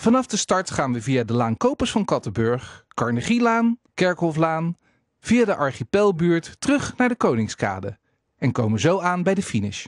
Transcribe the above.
Vanaf de start gaan we via de Laan Kopers van Kattenburg, Carnegielaan, Kerkhoflaan, via de archipelbuurt terug naar de Koningskade en komen zo aan bij de finish.